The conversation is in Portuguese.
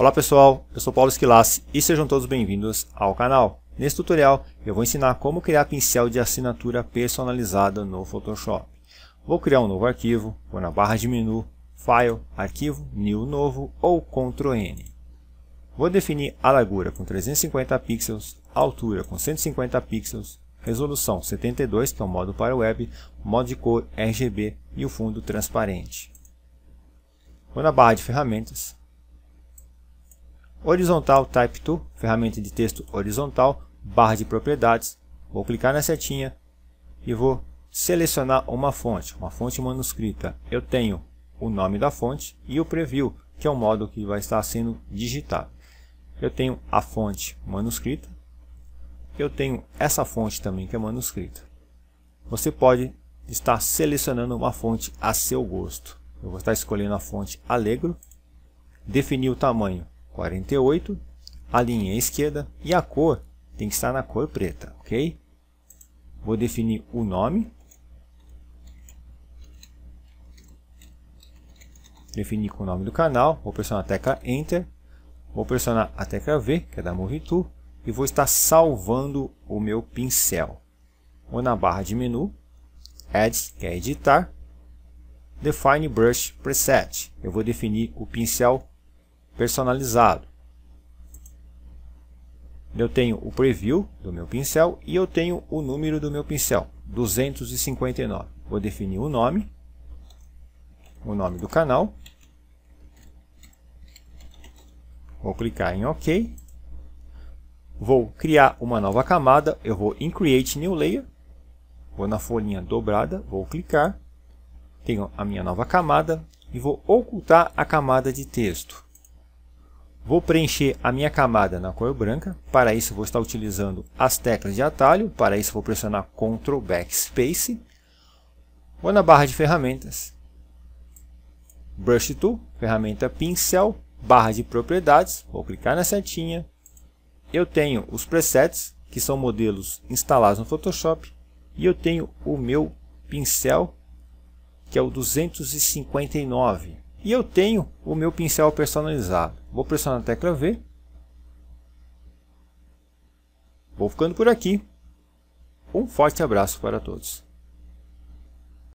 Olá pessoal, eu sou Paulo Esquilas e sejam todos bem-vindos ao canal. Neste tutorial eu vou ensinar como criar pincel de assinatura personalizada no Photoshop. Vou criar um novo arquivo, vou na barra de menu, File, Arquivo, New Novo ou Ctrl N. Vou definir a largura com 350 pixels, altura com 150 pixels, resolução 72, que é o modo para web, modo de cor RGB e o fundo transparente. Vou na barra de ferramentas, Horizontal Type to, ferramenta de texto horizontal, barra de propriedades. Vou clicar na setinha e vou selecionar uma fonte, uma fonte manuscrita. Eu tenho o nome da fonte e o preview, que é o modo que vai estar sendo digitado. Eu tenho a fonte manuscrita. Eu tenho essa fonte também que é manuscrita. Você pode estar selecionando uma fonte a seu gosto. Eu vou estar escolhendo a fonte Allegro, definir o tamanho 48, a linha é esquerda e a cor tem que estar na cor preta, ok? Vou definir o nome. Definir com o nome do canal, vou pressionar a tecla Enter, vou pressionar a tecla V, que é da Movie Tool, e vou estar salvando o meu pincel. Vou na barra de menu, Edit, que é editar, Define Brush Preset. Eu vou definir o pincel personalizado. Eu tenho o preview do meu pincel e eu tenho o número do meu pincel, 259. Vou definir o nome, o nome do canal. Vou clicar em OK. Vou criar uma nova camada, eu vou em Create New Layer. Vou na folhinha dobrada, vou clicar. Tenho a minha nova camada e vou ocultar a camada de texto. Vou preencher a minha camada na cor branca. Para isso, vou estar utilizando as teclas de atalho. Para isso, vou pressionar Ctrl Backspace. Vou na barra de ferramentas. Brush Tool, ferramenta pincel, barra de propriedades. Vou clicar na setinha. Eu tenho os presets, que são modelos instalados no Photoshop. E eu tenho o meu pincel, que é o 259. E eu tenho o meu pincel personalizado. Vou pressionar a tecla V. Vou ficando por aqui. Um forte abraço para todos.